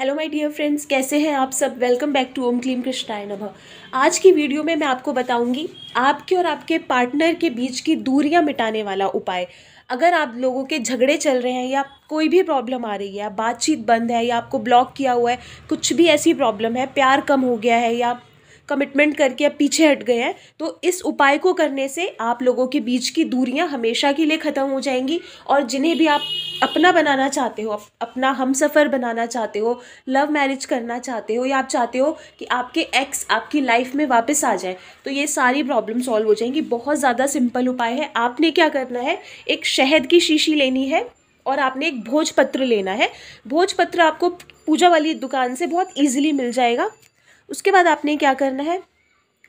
hello my dear friends कैसे हैं आप सब वेलकम बैक टू ओम क्लीम कृष्णाय नभ आज की वीडियो में मैं आपको बताऊंगी आपके और आपके पार्टनर के बीच की दूरियां मिटाने वाला उपाय अगर आप लोगों के झगड़े चल रहे हैं या कोई भी प्रॉब्लम आ रही है बातचीत बंद है या आपको ब्लॉक किया हुआ है कुछ भी ऐसी प्रॉब्लम है प्यार कम हो गया है या कमिटमेंट करके अब पीछे हट गए हैं तो इस उपाय को करने से आप लोगों के बीच की दूरियां हमेशा के लिए ख़त्म हो जाएंगी और जिन्हें भी आप अपना बनाना चाहते हो अपना हम सफ़र बनाना चाहते हो लव मैरिज करना चाहते हो या आप चाहते हो कि आपके एक्स आपकी लाइफ में वापस आ जाए तो ये सारी प्रॉब्लम सॉल्व हो जाएंगी बहुत ज़्यादा सिंपल उपाय है आपने क्या करना है एक शहद की शीशी लेनी है और आपने एक भोजपत्र लेना है भोजपत्र आपको पूजा वाली दुकान से बहुत ईजिली मिल जाएगा उसके बाद आपने क्या करना है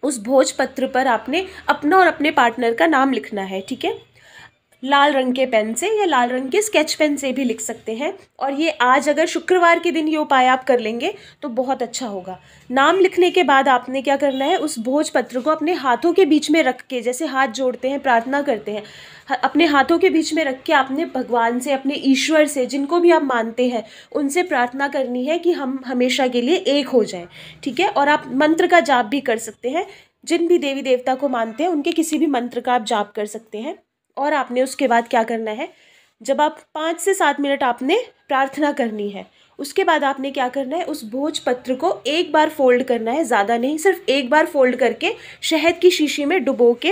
उस भोजपत्र पर आपने अपना और अपने पार्टनर का नाम लिखना है ठीक है लाल रंग के पेन से या लाल रंग के स्केच पेन से भी लिख सकते हैं और ये आज अगर शुक्रवार के दिन ये उपाय आप कर लेंगे तो बहुत अच्छा होगा नाम लिखने के बाद आपने क्या करना है उस भोजपत्र को अपने हाथों के बीच में रख के जैसे हाथ जोड़ते हैं प्रार्थना करते हैं अपने हाथों के बीच में रख के आपने भगवान से अपने ईश्वर से जिनको भी आप मानते हैं उनसे प्रार्थना करनी है कि हम हमेशा के लिए एक हो जाए ठीक है और आप मंत्र का जाप भी कर सकते हैं जिन भी देवी देवता को मानते हैं उनके किसी भी मंत्र का आप जाप कर सकते हैं और आपने उसके बाद क्या करना है जब आप पाँच से सात मिनट आपने प्रार्थना करनी है उसके बाद आपने क्या करना है उस भोज पत्र को एक बार फोल्ड करना है ज़्यादा नहीं सिर्फ एक बार फोल्ड करके शहद की शीशी में डुबो के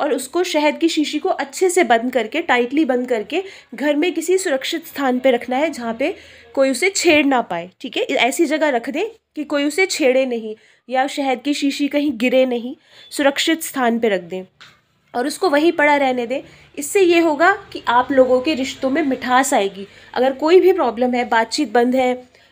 और उसको शहद की शीशी को अच्छे से बंद करके टाइटली बंद करके घर में किसी सुरक्षित स्थान पे रखना है जहाँ पे कोई उसे छेड़ ना पाए ठीक है ऐसी जगह रख दें कि कोई उसे छेड़े नहीं या शहद की शीशी कहीं गिरे नहीं सुरक्षित स्थान पर रख दें और उसको वहीं पड़ा रहने दें इससे ये होगा कि आप लोगों के रिश्तों में मिठास आएगी अगर कोई भी प्रॉब्लम है बातचीत बंद है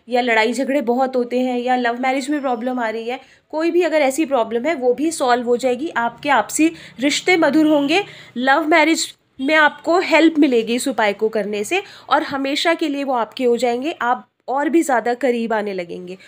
या लड़ाई झगड़े बहुत होते हैं या लव मैरिज में प्रॉब्लम आ रही है कोई भी अगर ऐसी प्रॉब्लम है वो भी सॉल्व हो जाएगी आपके आपसी रिश्ते मधुर होंगे लव मैरिज में आपको हेल्प मिलेगी इस उपाय को करने से और हमेशा के लिए वो आपके हो जाएंगे आप और भी ज़्यादा करीब आने लगेंगे